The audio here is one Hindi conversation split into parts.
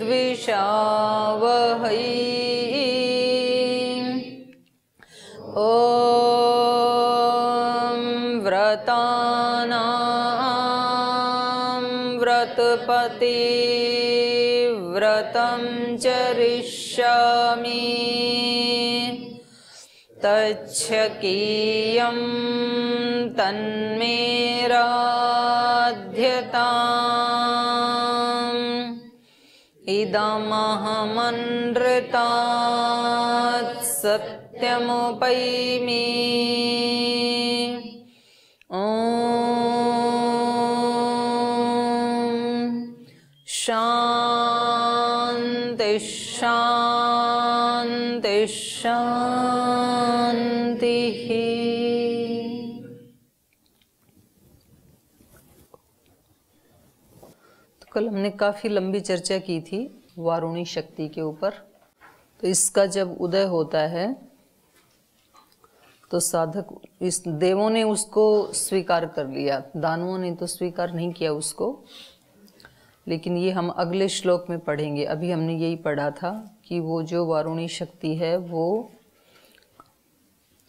द्विषावहै ॐ व्रतानां व्रतपति व्रतं चरिष्यामि तच्छकीयं तन्मेराध्यता इदमहमन्नृता सत्यमुपैमी कल हमने काफ़ी लंबी चर्चा की थी वारुणी शक्ति के ऊपर तो इसका जब उदय होता है तो साधक इस देवों ने उसको स्वीकार कर लिया दानवों ने तो स्वीकार नहीं किया उसको लेकिन ये हम अगले श्लोक में पढ़ेंगे अभी हमने यही पढ़ा था कि वो जो वारुणी शक्ति है वो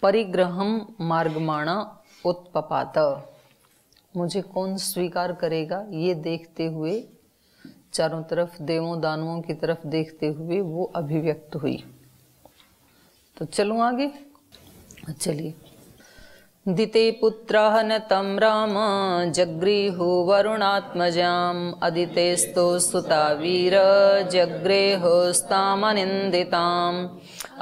परिग्रहम मार्गमाणा उत्पपात मुझे कौन स्वीकार करेगा ये देखते हुए चारों तरफ देवों दानवों की तरफ देखते हुए वो अभिव्यक्त हुई तो चलो आगे चलिए दिते पुत्रः न तम राम वरुणात्मजाम अदिते स्तो सुता वीर जग्रेहोस्तामनिन्दिताम्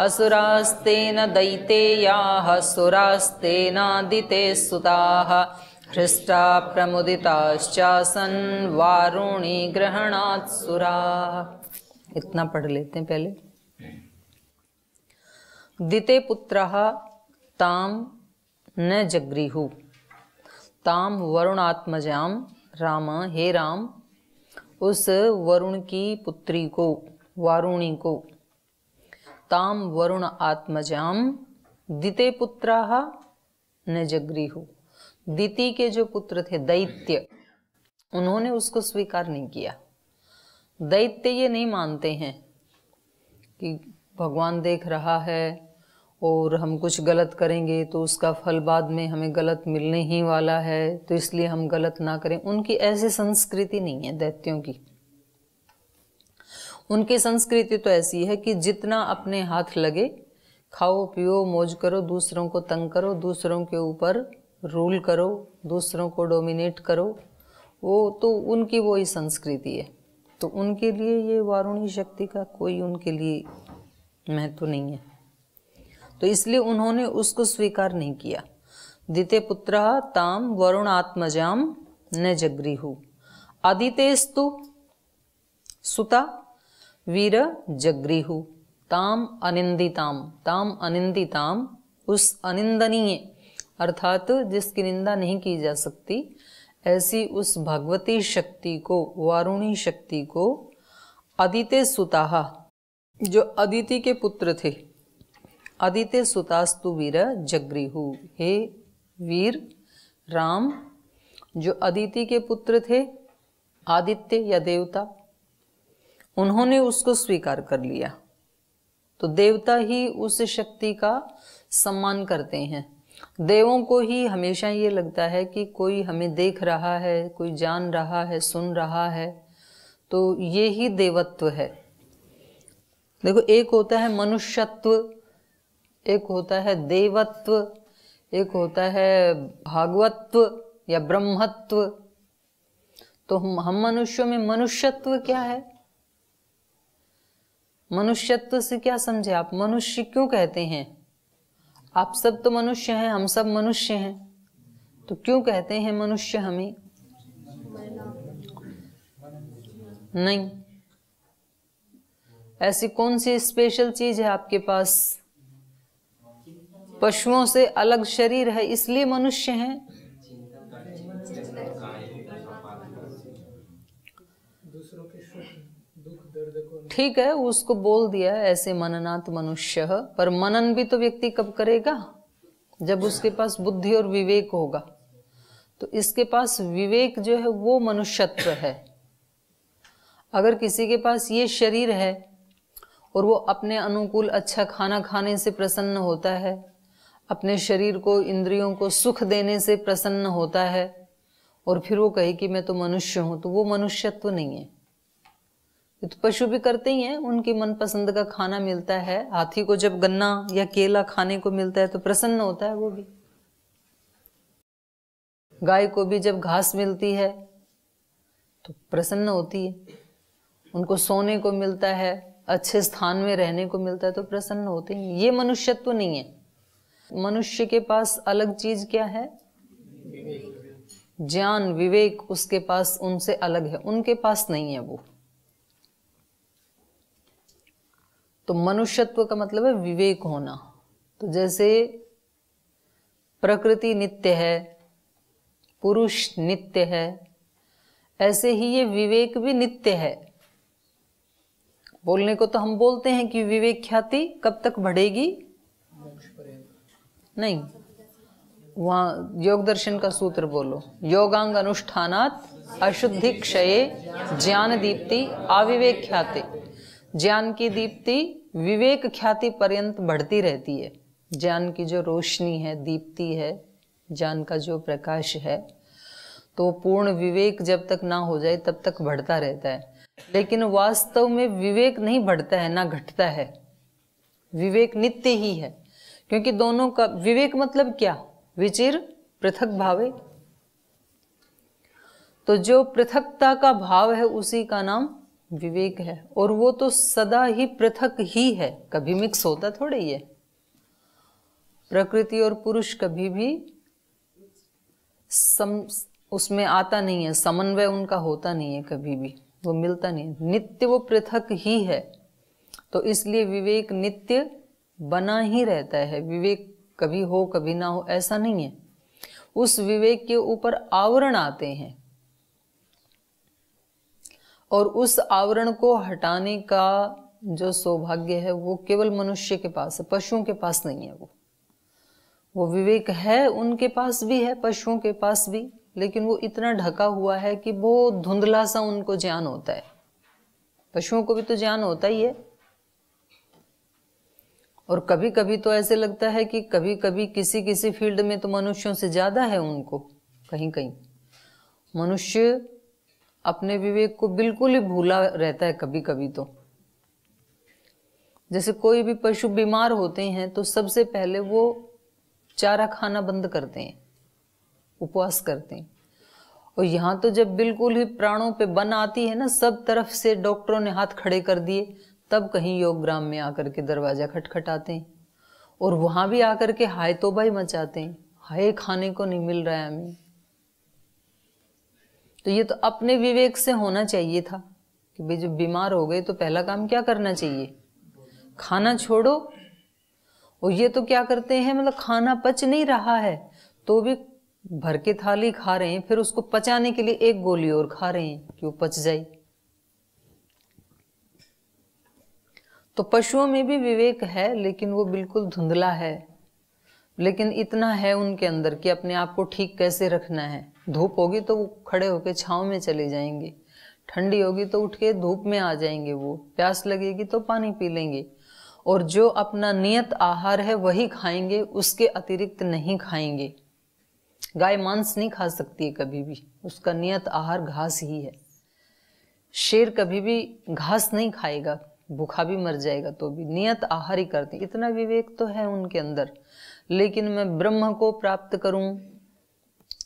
असुरास्तेन दैतेयाः सुरास्तेनादिते सुता हृष्टा प्रमुदिताश्चासन वारुणी ग्रहणात् सुरा इतना पढ़ लेते हैं पहले दिते पुत्र ताम न जग्रीहु ताम वरुणात्मजाम राम हे राम उस वरुण की पुत्री को वारुणी को ताम वरुण आत्मजाम दिते पुत्र न जग्रीहु दिति के जो पुत्र थे दैत्य उन्होंने उसको स्वीकार नहीं किया दैत्य ये नहीं मानते हैं कि भगवान देख रहा है और हम कुछ गलत करेंगे तो उसका फल बाद में हमें गलत मिलने ही वाला है तो इसलिए हम गलत ना करें उनकी ऐसी संस्कृति नहीं है दैत्यों की उनकी संस्कृति तो ऐसी है कि जितना अपने हाथ लगे खाओ पियो मौज करो दूसरों को तंग करो दूसरों के ऊपर रूल करो दूसरों को डोमिनेट करो वो तो उनकी वो ही संस्कृति है तो उनके लिए ये वारुणी शक्ति का कोई उनके लिए महत्व नहीं है तो इसलिए उन्होंने उसको स्वीकार नहीं किया दिते पुत्र ताम वरुण आत्मजाम न जगरीहु आदितेस्तु सुता वीर जगरीहु ताम अनिंदिताम ताम अनिंदिताम उस अनिंदनीय अर्थात जिसकी निंदा नहीं की जा सकती ऐसी उस भगवती शक्ति को वारुणी शक्ति को अदित्य सुताहा जो अदिति के पुत्र थे अदित्य सुतास्तु वीर जगरीहु हे वीर राम जो अदिति के पुत्र थे आदित्य या देवता उन्होंने उसको स्वीकार कर लिया तो देवता ही उस शक्ति का सम्मान करते हैं देवों को ही हमेशा ये लगता है कि कोई हमें देख रहा है कोई जान रहा है सुन रहा है तो ये ही देवत्व है देखो एक होता है मनुष्यत्व एक होता है देवत्व एक होता है भागवत्व या ब्रह्मत्व तो हम हम मनुष्यों में मनुष्यत्व क्या है मनुष्यत्व से क्या समझे आप मनुष्य क्यों कहते हैं आप सब तो मनुष्य हैं हम सब मनुष्य हैं तो क्यों कहते हैं मनुष्य हमें नहीं ऐसी कौन सी स्पेशल चीज है आपके पास पशुओं से अलग शरीर है इसलिए मनुष्य हैं ठीक है उसको बोल दिया ऐसे मननात मनुष्य पर मनन भी तो व्यक्ति कब करेगा जब उसके पास बुद्धि और विवेक होगा तो इसके पास विवेक जो है वो मनुष्यत्व है अगर किसी के पास ये शरीर है और वो अपने अनुकूल अच्छा खाना खाने से प्रसन्न होता है अपने शरीर को इंद्रियों को सुख देने से प्रसन्न होता है और फिर वो कहे कि मैं तो मनुष्य हूं तो वो मनुष्यत्व नहीं है ये तो पशु भी करते ही हैं उनकी मनपसंद का खाना मिलता है हाथी को जब गन्ना या केला खाने को मिलता है तो प्रसन्न होता है वो भी गाय को भी जब घास मिलती है तो प्रसन्न होती है उनको सोने को मिलता है अच्छे स्थान में रहने को मिलता है तो प्रसन्न होते हैं ये मनुष्यत्व तो नहीं है मनुष्य के पास अलग चीज क्या है ज्ञान विवेक उसके पास उनसे अलग है उनके पास नहीं है वो तो मनुष्यत्व का मतलब है विवेक होना तो जैसे प्रकृति नित्य है पुरुष नित्य है ऐसे ही ये विवेक भी नित्य है बोलने को तो हम बोलते हैं कि विवेक ख्याति कब तक बढ़ेगी नहीं वहां योग दर्शन का सूत्र बोलो योगांग अनुष्ठानात अशुद्धि क्षय ज्ञान दीप्ति अविवेक ख्याति ज्ञान की दीप्ति विवेक ख्याति पर्यंत बढ़ती रहती है ज्ञान की जो रोशनी है दीप्ति है ज्ञान का जो प्रकाश है तो पूर्ण विवेक जब तक ना हो जाए तब तक बढ़ता रहता है लेकिन वास्तव में विवेक नहीं बढ़ता है ना घटता है विवेक नित्य ही है क्योंकि दोनों का विवेक मतलब क्या विचिर पृथक भावे तो जो पृथकता का भाव है उसी का नाम विवेक है और वो तो सदा ही पृथक ही है कभी मिक्स होता थोड़े ही है प्रकृति और पुरुष कभी भी सम उसमें आता नहीं है समन्वय उनका होता नहीं है कभी भी वो मिलता नहीं है नित्य वो पृथक ही है तो इसलिए विवेक नित्य बना ही रहता है विवेक कभी हो कभी ना हो ऐसा नहीं है उस विवेक के ऊपर आवरण आते हैं और उस आवरण को हटाने का जो सौभाग्य है वो केवल मनुष्य के पास है पशुओं के पास नहीं है वो वो विवेक है उनके पास भी है पशुओं के पास भी लेकिन वो इतना ढका हुआ है कि वो धुंधला सा उनको ज्ञान होता है पशुओं को भी तो ज्ञान होता ही है और कभी कभी तो ऐसे लगता है कि कभी कभी किसी किसी फील्ड में तो मनुष्यों से ज़्यादा है उनको कहीं कहीं मनुष्य अपने विवेक को बिल्कुल ही भूला रहता है कभी कभी तो जैसे कोई भी पशु बीमार होते हैं तो सबसे पहले वो चारा खाना बंद करते हैं उपवास करते हैं और यहां तो जब बिल्कुल ही प्राणों पे बन आती है ना सब तरफ से डॉक्टरों ने हाथ खड़े कर दिए तब कहीं योग ग्राम में आकर के दरवाज़ा खटखटाते हैं और वहां भी आकर के हाय तो भाई मचाते हैं हाय खाने को नहीं मिल रहा है हमें तो ये तो अपने विवेक से होना चाहिए था कि भाई जब बीमार हो गए तो पहला काम क्या करना चाहिए खाना छोड़ो और ये तो क्या करते हैं मतलब खाना पच नहीं रहा है तो भी भर के थाली खा रहे हैं फिर उसको पचाने के लिए एक गोली और खा रहे हैं कि वो पच जाए तो पशुओं में भी विवेक है लेकिन वो बिल्कुल धुंधला है लेकिन इतना है उनके अंदर कि अपने आप को ठीक कैसे रखना है धूप होगी तो वो खड़े होकर छाँव में चले जाएंगे ठंडी होगी तो उठ के धूप में आ जाएंगे वो प्यास लगेगी तो पानी पी लेंगे और जो अपना नियत आहार है वही खाएंगे उसके अतिरिक्त नहीं खाएंगे गाय मांस नहीं खा सकती है कभी भी उसका नियत आहार घास ही है शेर कभी भी घास नहीं खाएगा भूखा भी मर जाएगा तो भी नियत आहार ही करते इतना विवेक तो है उनके अंदर लेकिन मैं ब्रह्म को प्राप्त करूं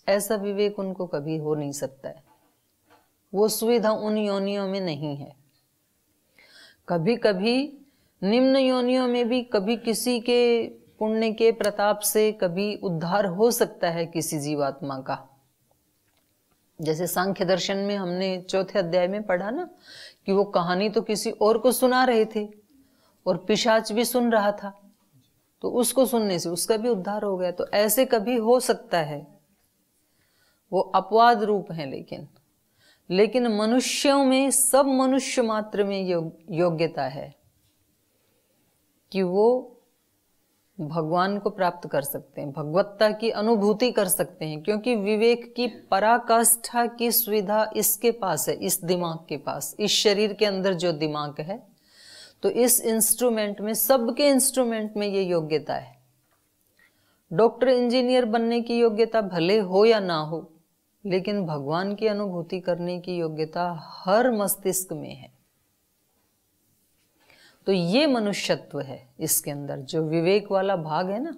ऐसा विवेक उनको कभी हो नहीं सकता है वो सुविधा उन योनियों में नहीं है कभी कभी निम्न योनियों में भी कभी किसी के पुण्य के प्रताप से कभी उद्धार हो सकता है किसी जीवात्मा का जैसे सांख्य दर्शन में हमने चौथे अध्याय में पढ़ा ना कि वो कहानी तो किसी और को सुना रहे थे और पिशाच भी सुन रहा था तो उसको सुनने से उसका भी उद्धार हो गया तो ऐसे कभी हो सकता है वो अपवाद रूप है लेकिन लेकिन मनुष्यों में सब मनुष्य मात्र में यो, योग्यता है कि वो भगवान को प्राप्त कर सकते हैं भगवत्ता की अनुभूति कर सकते हैं क्योंकि विवेक की पराकाष्ठा की सुविधा इसके पास है इस दिमाग के पास इस शरीर के अंदर जो दिमाग है तो इस इंस्ट्रूमेंट में सबके इंस्ट्रूमेंट में ये योग्यता है डॉक्टर इंजीनियर बनने की योग्यता भले हो या ना हो लेकिन भगवान की अनुभूति करने की योग्यता हर मस्तिष्क में है तो ये मनुष्यत्व है इसके अंदर जो विवेक वाला भाग है ना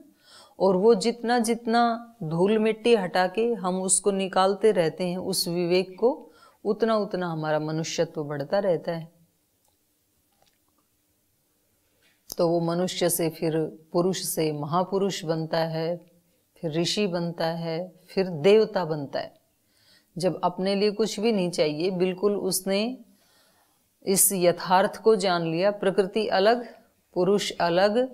और वो जितना जितना धूल मिट्टी हटा के हम उसको निकालते रहते हैं उस विवेक को उतना उतना हमारा मनुष्यत्व बढ़ता रहता है तो वो मनुष्य से फिर पुरुष से महापुरुष बनता है फिर ऋषि बनता है फिर देवता बनता है जब अपने लिए कुछ भी नहीं चाहिए बिल्कुल उसने इस यथार्थ को जान लिया प्रकृति अलग पुरुष अलग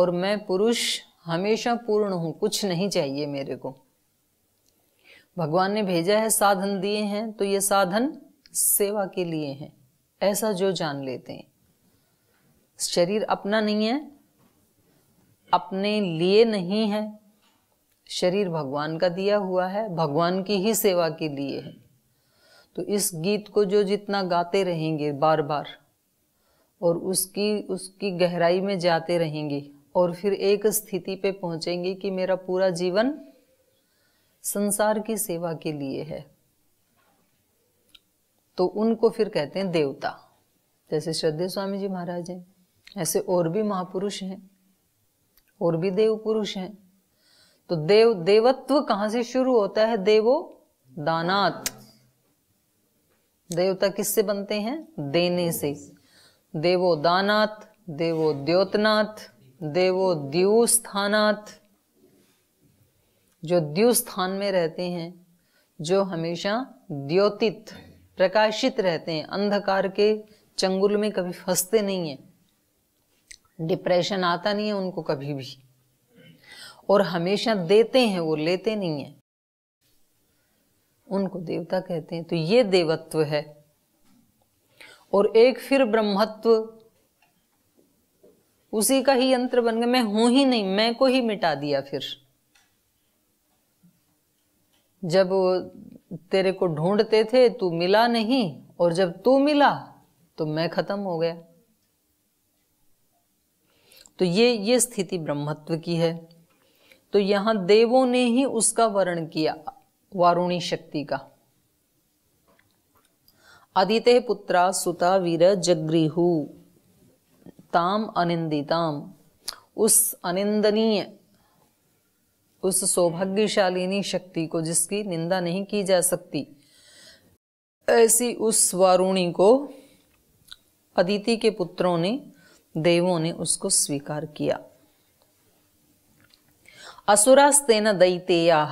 और मैं पुरुष हमेशा पूर्ण हूँ कुछ नहीं चाहिए मेरे को भगवान ने भेजा है साधन दिए हैं तो ये साधन सेवा के लिए हैं ऐसा जो जान लेते हैं शरीर अपना नहीं है अपने लिए नहीं है शरीर भगवान का दिया हुआ है भगवान की ही सेवा के लिए है तो इस गीत को जो जितना गाते रहेंगे बार बार और उसकी उसकी गहराई में जाते रहेंगे और फिर एक स्थिति पे पहुंचेंगे कि मेरा पूरा जीवन संसार की सेवा के लिए है तो उनको फिर कहते हैं देवता जैसे श्रद्धे स्वामी जी महाराज हैं ऐसे और भी महापुरुष हैं और भी देव पुरुष हैं तो देव देवत्व कहां से शुरू होता है देवो दानात देवता किससे बनते हैं देने से देवो दानात देवो द्योतनाथ देवो द्यूस्थानाथ जो द्यूस्थान में रहते हैं जो हमेशा द्योतित प्रकाशित रहते हैं अंधकार के चंगुल में कभी फंसते नहीं है डिप्रेशन आता नहीं है उनको कभी भी और हमेशा देते हैं वो लेते नहीं है उनको देवता कहते हैं तो ये देवत्व है और एक फिर ब्रह्मत्व उसी का ही यंत्र बन गया मैं हूं ही नहीं मैं को ही मिटा दिया फिर जब तेरे को ढूंढते थे तू मिला नहीं और जब तू मिला तो मैं खत्म हो गया तो ये ये स्थिति ब्रह्मत्व की है तो यहां देवों ने ही उसका वर्ण किया वारुणी शक्ति का अदिते पुत्रा सुता वीर जग्रीहु ताम अनिंदिताम उस अनिंदनीय उस सौभाग्यशालिनी शक्ति को जिसकी निंदा नहीं की जा सकती ऐसी उस वारुणी को अदिति के पुत्रों ने देवों ने उसको स्वीकार किया असुरास्तेन दैतेया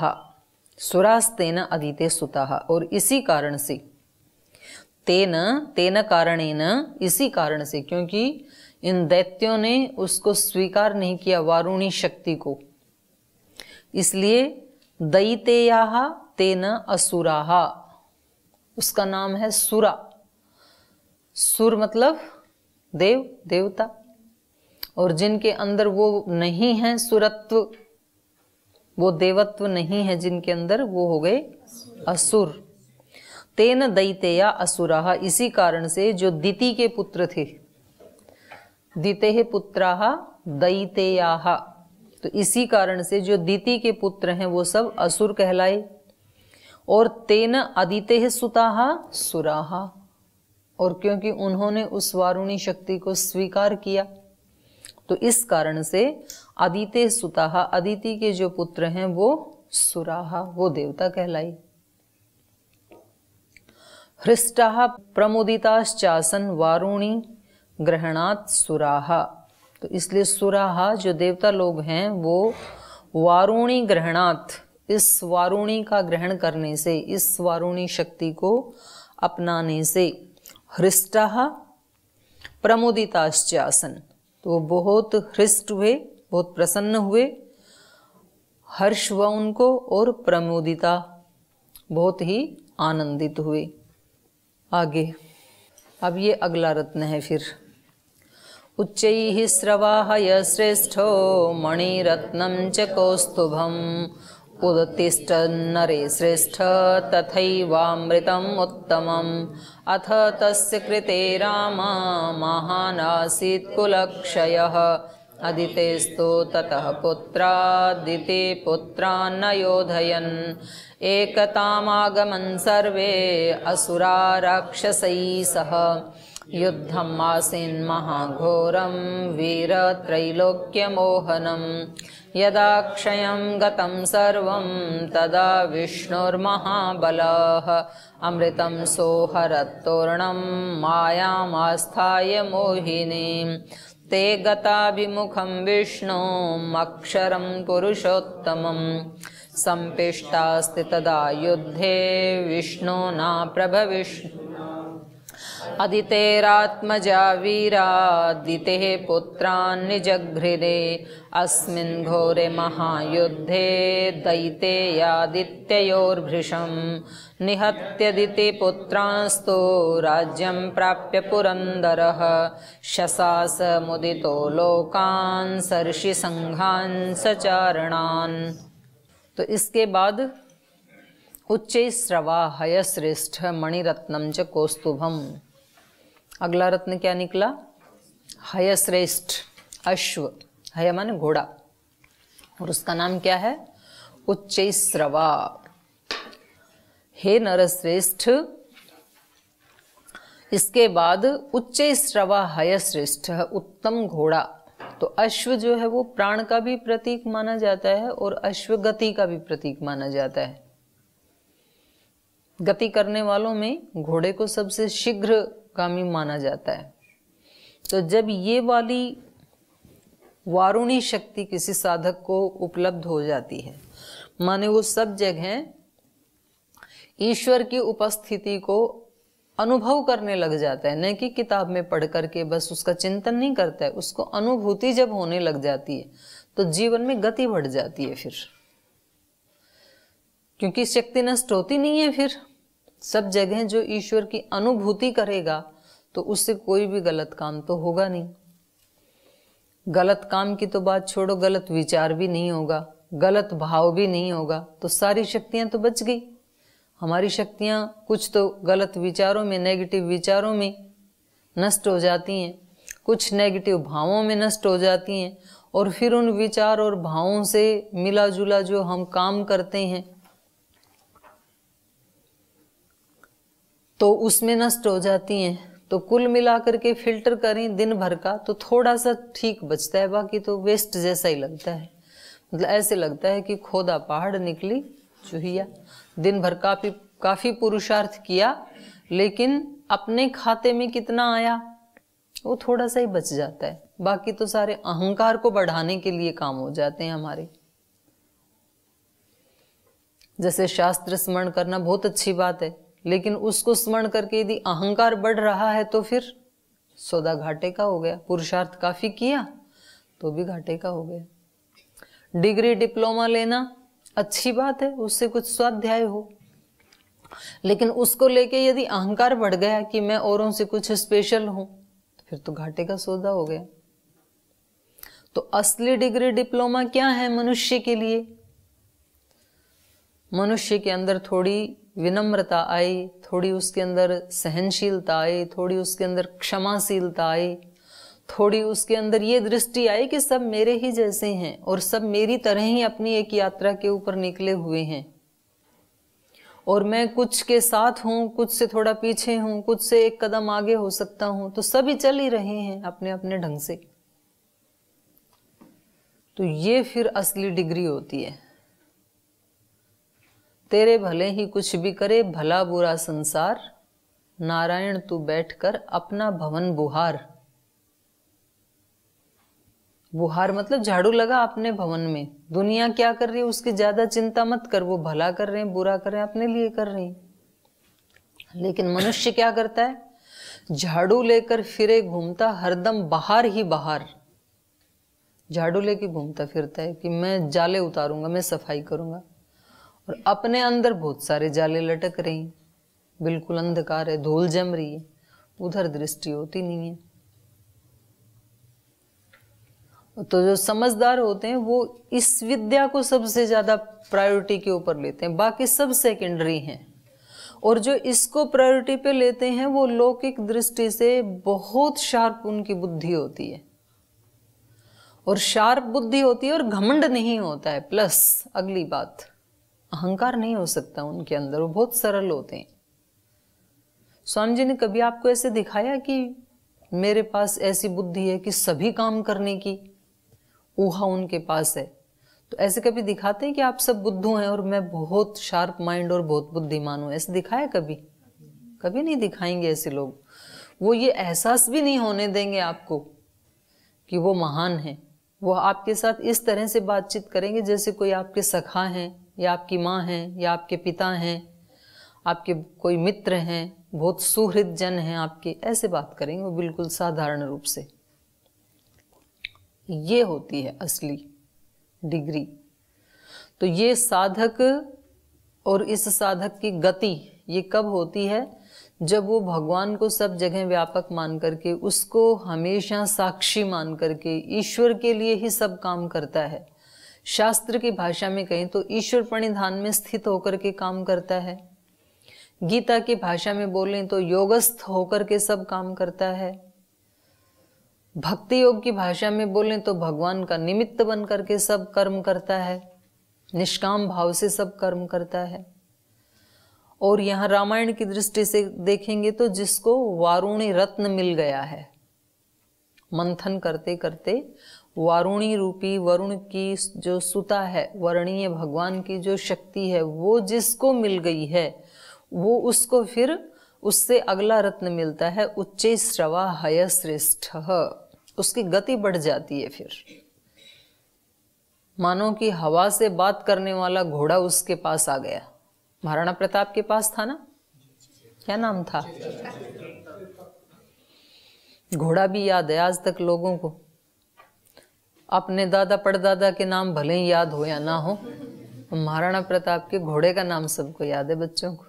सुरास्तेन अदिते सुता और इसी कारण से तेन तेन कारण इसी कारण से क्योंकि इन दैत्यों ने उसको स्वीकार नहीं किया वारुणी शक्ति को इसलिए दैतेया तेन असुरा उसका नाम है सुरा सुर मतलब देव देवता और जिनके अंदर वो नहीं है सुरत्व वो देवत्व नहीं है जिनके अंदर वो हो गए असुर तेन या असुरा इसी कारण से जो दिति के पुत्र थे दिते पुत्राहा दैतेयाहा तो इसी कारण से जो दिति के पुत्र हैं वो सब असुर कहलाए और तेन अदिते सुताहा सुराहा और क्योंकि उन्होंने उस वारुणी शक्ति को स्वीकार किया तो इस कारण से अदिते सुताहा अदिति के जो पुत्र हैं वो सुराहा वो देवता कहलाई हृष्टा प्रमुदिताश्चासन वारुणी ग्रहणात् सुराहा तो इसलिए सुराहा जो देवता लोग हैं वो वारुणी ग्रहणात् इस वारुणी का ग्रहण करने से इस वारुणी शक्ति को अपनाने से हृष्टा प्रमोदिताश्च आसन तो वो बहुत हृष्ट हुए बहुत प्रसन्न हुए हर्ष हुआ उनको और प्रमोदिता बहुत ही आनंदित हुए आगे अब ये अगला रत्न है फिर उच्च स्रवाहय श्रेष्ठो मणिरत्न च कौस्तुभम उदतिष्ठ नरे श्रेष्ठ उत्तमम् अथ तस्य कृते रामा महान् आसीत् कुलक्षयः अदितेस्तु ततः पुत्रादितिपुत्रान् पुत्रान्नयोधयन् एकतामागमन् सर्वे राक्षसैः सह युद्धम् आसीन् महाघोरं वीरत्रैलोक्यमोहनम् यदा क्षयं गतं सर्वं तदा विष्णुर्महाबलाः अमृतं सोहरत् तोरणं मायामास्थाय मोहिनीं ते गताभिमुखं अक्षरं पुरुषोत्तमं सम्पिष्टास्ति तदा युद्धे विष्णुना प्रभविष्णु अदितेरात्मजा वीरादितेः पुत्रान्निजघृदे अस्मिन् घोरे महायुद्धे दयिते यादित्ययोर्भृशं निहत्यदिति पुत्रांस्तु राज्यं प्राप्य पुरन्दरः शशासमुदितो लोकान् सर्षिसङ्घान् सचारणान् तो इसके बाद उच्च श्रवा हयश्रेष्ठ मणिरत्नम च कौस्तुभम अगला रत्न क्या निकला हयश्रेष्ठ अश्व हय माने घोड़ा और उसका नाम क्या है उच्च श्रवा हे नरश्रेष्ठ इसके बाद उच्च श्रवा हय श्रेष्ठ उत्तम घोड़ा तो अश्व जो है वो प्राण का भी प्रतीक माना जाता है और अश्व गति का भी प्रतीक माना जाता है गति करने वालों में घोड़े को सबसे शीघ्र कामी माना जाता है तो जब ये वाली वारुणी शक्ति किसी साधक को उपलब्ध हो जाती है माने वो सब जगह ईश्वर की उपस्थिति को अनुभव करने लग जाता है न कि किताब में पढ़ करके बस उसका चिंतन नहीं करता है उसको अनुभूति जब होने लग जाती है तो जीवन में गति बढ़ जाती है फिर क्योंकि शक्ति नष्ट होती नहीं है फिर सब जगह जो ईश्वर की अनुभूति करेगा तो उससे कोई भी गलत काम तो होगा नहीं गलत काम की तो बात छोड़ो गलत विचार भी नहीं होगा गलत भाव भी नहीं होगा तो सारी शक्तियां तो बच गई हमारी शक्तियां कुछ तो गलत विचारों में नेगेटिव विचारों में नष्ट हो जाती हैं कुछ नेगेटिव भावों में नष्ट हो जाती हैं और फिर उन विचार और भावों से मिला जुला जो हम काम करते हैं तो उसमें नष्ट हो जाती हैं तो कुल मिलाकर के फिल्टर करें दिन भर का तो थोड़ा सा ठीक बचता है बाकी तो वेस्ट जैसा ही लगता है मतलब ऐसे लगता है कि खोदा पहाड़ निकली चूहिया दिन भर काफ़ी काफ़ी पुरुषार्थ किया लेकिन अपने खाते में कितना आया वो थोड़ा सा ही बच जाता है बाकी तो सारे अहंकार को बढ़ाने के लिए काम हो जाते हैं हमारे जैसे शास्त्र स्मरण करना बहुत अच्छी बात है लेकिन उसको स्मरण करके यदि अहंकार बढ़ रहा है तो फिर सौदा घाटे का हो गया पुरुषार्थ काफी किया तो भी घाटे का हो गया डिग्री डिप्लोमा लेना अच्छी बात है उससे कुछ स्वाध्याय हो लेकिन उसको लेके यदि अहंकार बढ़ गया कि मैं औरों से कुछ स्पेशल हूं तो फिर तो घाटे का सौदा हो गया तो असली डिग्री डिप्लोमा क्या है मनुष्य के लिए मनुष्य के अंदर थोड़ी विनम्रता आई थोड़ी उसके अंदर सहनशीलता आई थोड़ी उसके अंदर क्षमाशीलता आई थोड़ी उसके अंदर ये दृष्टि आई कि सब मेरे ही जैसे हैं और सब मेरी तरह ही अपनी एक यात्रा के ऊपर निकले हुए हैं और मैं कुछ के साथ हूँ कुछ से थोड़ा पीछे हूँ कुछ से एक कदम आगे हो सकता हूँ तो सभी चल ही रहे हैं अपने अपने ढंग से तो ये फिर असली डिग्री होती है तेरे भले ही कुछ भी करे भला बुरा संसार नारायण तू बैठकर अपना भवन बुहार बुहार मतलब झाड़ू लगा अपने भवन में दुनिया क्या कर रही है उसकी ज्यादा चिंता मत कर वो भला कर रहे हैं बुरा कर रहे हैं अपने लिए कर रहे हैं लेकिन मनुष्य क्या करता है झाड़ू लेकर फिरे घूमता हरदम बाहर ही बाहर झाड़ू लेके घूमता फिरता है कि मैं जाले उतारूंगा मैं सफाई करूंगा और अपने अंदर बहुत सारे जाले लटक रहे हैं बिल्कुल अंधकार है धूल जम रही है उधर दृष्टि होती नहीं है तो जो समझदार होते हैं वो इस विद्या को सबसे ज़्यादा प्रायोरिटी के ऊपर लेते हैं बाकी सब सेकेंडरी हैं और जो इसको प्रायोरिटी पे लेते हैं वो लौकिक दृष्टि से बहुत शार्प उनकी बुद्धि होती है और शार्प बुद्धि होती है और घमंड नहीं होता है प्लस अगली बात अहंकार नहीं हो सकता उनके अंदर वो बहुत सरल होते हैं स्वामी जी ने कभी आपको ऐसे दिखाया कि मेरे पास ऐसी बुद्धि है कि सभी काम करने की ऊहा उनके पास है तो ऐसे कभी दिखाते हैं कि आप सब बुद्धू हैं और मैं बहुत शार्प माइंड और बहुत बुद्धिमान हूं ऐसे दिखाया कभी कभी नहीं दिखाएंगे ऐसे लोग वो ये एहसास भी नहीं होने देंगे आपको कि वो महान है वो आपके साथ इस तरह से बातचीत करेंगे जैसे कोई आपके सखा हैं या आपकी माँ हैं या आपके पिता हैं आपके कोई मित्र हैं बहुत सुहृद जन हैं आपके ऐसे बात करेंगे वो बिल्कुल साधारण रूप से ये होती है असली डिग्री तो ये साधक और इस साधक की गति ये कब होती है जब वो भगवान को सब जगह व्यापक मान करके उसको हमेशा साक्षी मान करके ईश्वर के लिए ही सब काम करता है शास्त्र की भाषा में कहें तो ईश्वर प्रणिधान में स्थित होकर के काम करता है गीता की भाषा में बोलें तो योगस्थ होकर के सब काम करता है भक्ति योग की भाषा में बोलें तो भगवान का निमित्त बन करके सब कर्म करता है निष्काम भाव से सब कर्म करता है और यहाँ रामायण की दृष्टि से देखेंगे तो जिसको वारुणी रत्न मिल गया है मंथन करते करते वारुणी रूपी वरुण की जो सुता है वर्णीय भगवान की जो शक्ति है वो जिसको मिल गई है वो उसको फिर उससे अगला रत्न मिलता है उच्च श्रवा हय श्रेष्ठ उसकी गति बढ़ जाती है फिर मानो कि हवा से बात करने वाला घोड़ा उसके पास आ गया महाराणा प्रताप के पास था ना क्या नाम था घोड़ा भी याद है आज तक लोगों को अपने दादा पड़दादा के नाम भले ही याद हो या ना हो महाराणा प्रताप के घोड़े का नाम सबको याद है बच्चों को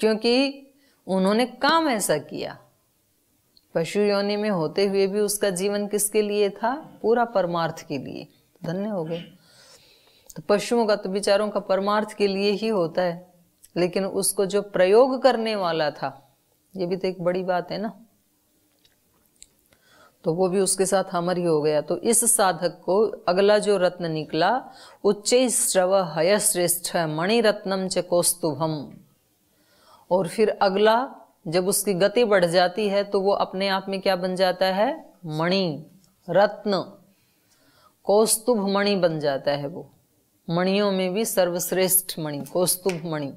क्योंकि उन्होंने काम ऐसा किया पशु योनि में होते हुए भी उसका जीवन किसके लिए था पूरा परमार्थ के लिए धन्य हो गए तो पशुओं का तो विचारों का परमार्थ के लिए ही होता है लेकिन उसको जो प्रयोग करने वाला था ये भी तो एक बड़ी बात है ना तो वो भी उसके साथ हमर ही हो गया तो इस साधक को अगला जो रत्न निकला उच्च श्रव हय श्रेष्ठ मणि रत्नम च कौस्तुभम और फिर अगला जब उसकी गति बढ़ जाती है तो वो अपने आप में क्या बन जाता है मणि रत्न कौस्तुभ मणि बन जाता है वो मणियों में भी सर्वश्रेष्ठ मणि कौस्तुभ मणि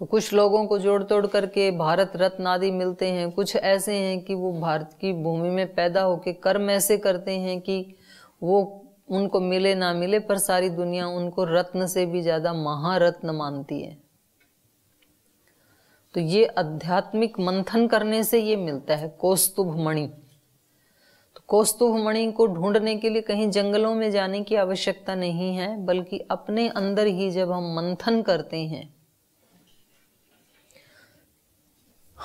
तो कुछ लोगों को जोड़ तोड़ करके भारत रत्न आदि मिलते हैं कुछ ऐसे हैं कि वो भारत की भूमि में पैदा होके कर्म ऐसे करते हैं कि वो उनको मिले ना मिले पर सारी दुनिया उनको रत्न से भी ज़्यादा महारत्न मानती है तो ये आध्यात्मिक मंथन करने से ये मिलता है कौस्तुभ मणि तो कौस्तुभ मणि को ढूंढने के लिए कहीं जंगलों में जाने की आवश्यकता नहीं है बल्कि अपने अंदर ही जब हम मंथन करते हैं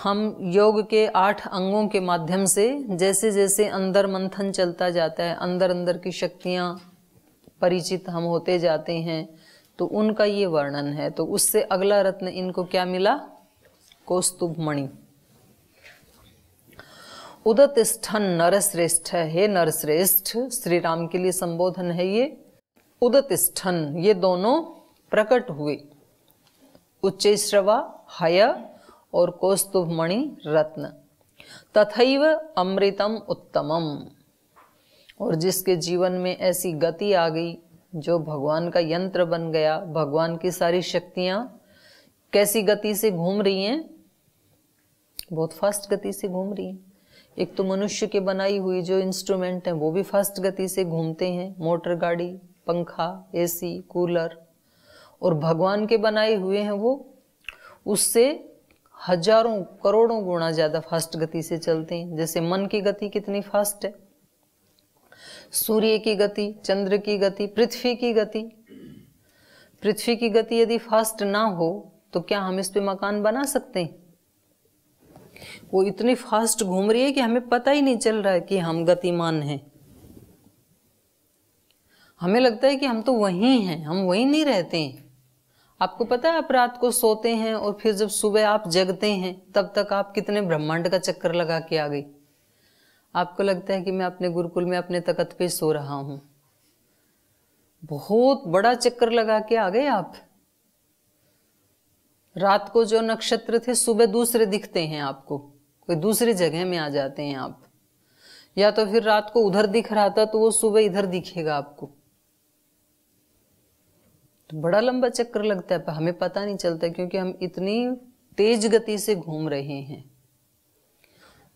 हम योग के आठ अंगों के माध्यम से जैसे जैसे अंदर मंथन चलता जाता है अंदर अंदर की शक्तियाँ परिचित हम होते जाते हैं तो उनका ये वर्णन है तो उससे अगला रत्न इनको क्या मिला कौस्तुभ मणि उदत स्थन नरश्रेष्ठ हे नरश्रेष्ठ श्री राम के लिए संबोधन है ये उदत स्थन ये दोनों प्रकट हुए उच्च श्रवा हय और कौस्तुभ मणि रत्न तथैव अमृतम उत्तमम और जिसके जीवन में ऐसी गति आ गई जो भगवान का यंत्र बन गया भगवान की सारी शक्तियां कैसी गति से घूम रही हैं बहुत फास्ट गति से घूम रही हैं एक तो मनुष्य के बनाई हुई जो इंस्ट्रूमेंट हैं वो भी फास्ट गति से घूमते हैं मोटर गाड़ी पंखा एसी कूलर और भगवान के बनाए हुए हैं वो उससे हजारों करोड़ों गुणा ज़्यादा फास्ट गति से चलते हैं जैसे मन की गति कितनी फास्ट है सूर्य की गति चंद्र की गति पृथ्वी की गति पृथ्वी की गति यदि फास्ट ना हो तो क्या हम इस पे मकान बना सकते हैं वो इतनी फास्ट घूम रही है कि हमें पता ही नहीं चल रहा है कि हम गतिमान हैं हमें लगता है कि हम तो वहीं हैं हम वहीं नहीं रहते हैं आपको पता है आप रात को सोते हैं और फिर जब सुबह आप जगते हैं तब तक आप कितने ब्रह्मांड का चक्कर लगा के आ गई आपको लगता है कि मैं अपने गुरुकुल में अपने तकत पे सो रहा हूं बहुत बड़ा चक्कर लगा के आ गए आप रात को जो नक्षत्र थे सुबह दूसरे दिखते हैं आपको कोई दूसरी जगह में आ जाते हैं आप या तो फिर रात को उधर दिख रहा था तो वो सुबह इधर दिखेगा आपको तो बड़ा लंबा चक्कर लगता है हमें पता नहीं चलता क्योंकि हम इतनी तेज गति से घूम रहे हैं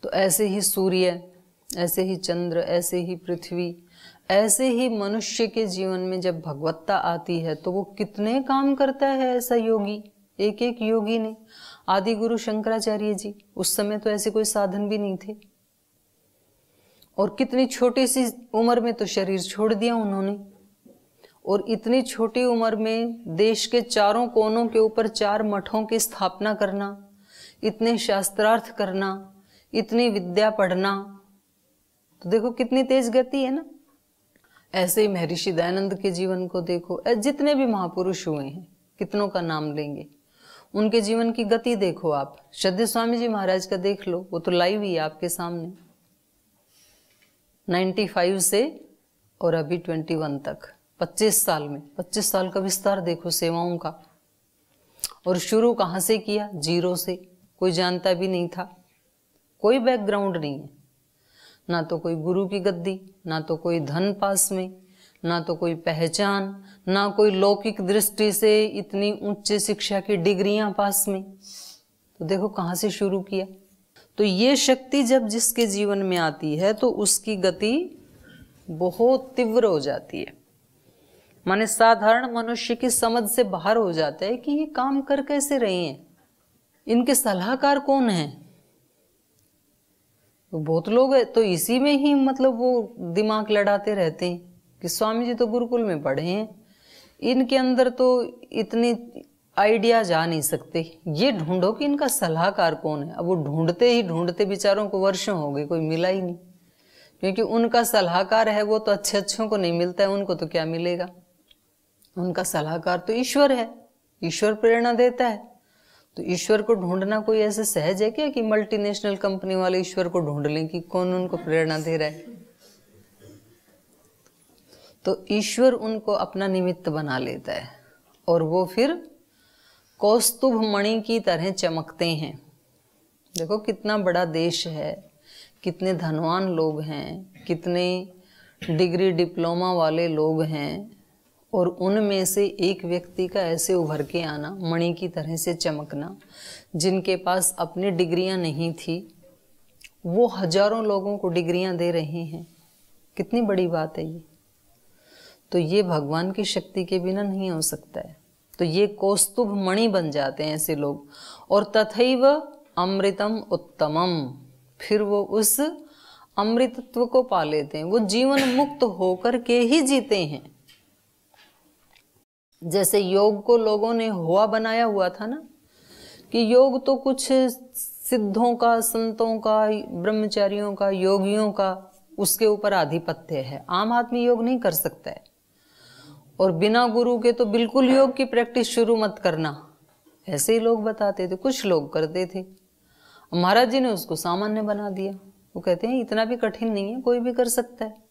तो ऐसे ही सूर्य ऐसे ही चंद्र ऐसे ही पृथ्वी ऐसे ही मनुष्य के जीवन में जब भगवत्ता आती है तो वो कितने काम करता है ऐसा योगी एक एक योगी ने आदि गुरु शंकराचार्य जी उस समय तो ऐसे कोई साधन भी नहीं थे और कितनी छोटी सी उम्र में तो शरीर छोड़ दिया उन्होंने और इतनी छोटी उम्र में देश के चारों कोनों के ऊपर चार मठों की स्थापना करना इतने शास्त्रार्थ करना इतनी विद्या पढ़ना तो देखो कितनी तेज गति है ना ऐसे ही महर्षि दयानंद के जीवन को देखो जितने भी महापुरुष हुए हैं कितनों का नाम लेंगे उनके जीवन की गति देखो आप श्रद्धे स्वामी जी महाराज का देख लो वो तो लाइव ही है आपके सामने 95 से और अभी 21 तक पच्चीस साल में पच्चीस साल का विस्तार देखो सेवाओं का और शुरू कहाँ से किया जीरो से कोई जानता भी नहीं था कोई बैकग्राउंड नहीं है ना तो कोई गुरु की गद्दी ना तो कोई धन पास में ना तो कोई पहचान ना कोई लौकिक दृष्टि से इतनी उच्च शिक्षा की डिग्रियां पास में तो देखो कहाँ से शुरू किया तो ये शक्ति जब जिसके जीवन में आती है तो उसकी गति बहुत तीव्र हो जाती है माने साधारण मनुष्य की समझ से बाहर हो जाता है कि ये काम कर कैसे रही हैं इनके सलाहकार कौन हैं तो बहुत लोग है तो इसी में ही मतलब वो दिमाग लड़ाते रहते हैं कि स्वामी जी तो गुरुकुल में पढ़े हैं इनके अंदर तो इतने आइडिया जा नहीं सकते ये ढूंढो कि इनका सलाहकार कौन है अब वो ढूंढते ही ढूंढते बेचारों को वर्षों हो गए कोई मिला ही नहीं क्योंकि उनका सलाहकार है वो तो अच्छे अच्छों को नहीं मिलता है उनको तो क्या मिलेगा उनका सलाहकार तो ईश्वर है ईश्वर प्रेरणा देता है तो ईश्वर को ढूंढना कोई ऐसे सहज है क्या कि मल्टीनेशनल कंपनी वाले ईश्वर को ढूंढ लें कि कौन उनको प्रेरणा दे रहा है तो ईश्वर उनको अपना निमित्त बना लेता है और वो फिर कौस्तुभ मणि की तरह चमकते हैं देखो कितना बड़ा देश है कितने धनवान लोग हैं कितने डिग्री डिप्लोमा वाले लोग हैं और उनमें से एक व्यक्ति का ऐसे उभर के आना मणि की तरह से चमकना जिनके पास अपनी डिग्रियां नहीं थी वो हजारों लोगों को डिग्रियां दे रहे हैं कितनी बड़ी बात है ये तो ये भगवान की शक्ति के बिना नहीं हो सकता है तो ये कौस्तुभ मणि बन जाते हैं ऐसे लोग और तथैव अमृतम उत्तमम फिर वो उस अमृतत्व को पा लेते हैं वो जीवन मुक्त होकर के ही जीते हैं जैसे योग को लोगों ने हुआ बनाया हुआ था ना कि योग तो कुछ सिद्धों का संतों का ब्रह्मचारियों का योगियों का उसके ऊपर आधिपत्य है आम आदमी योग नहीं कर सकता है और बिना गुरु के तो बिल्कुल योग की प्रैक्टिस शुरू मत करना ऐसे ही लोग बताते थे कुछ लोग करते थे महाराज जी ने उसको सामान्य बना दिया वो कहते हैं इतना भी कठिन नहीं है कोई भी कर सकता है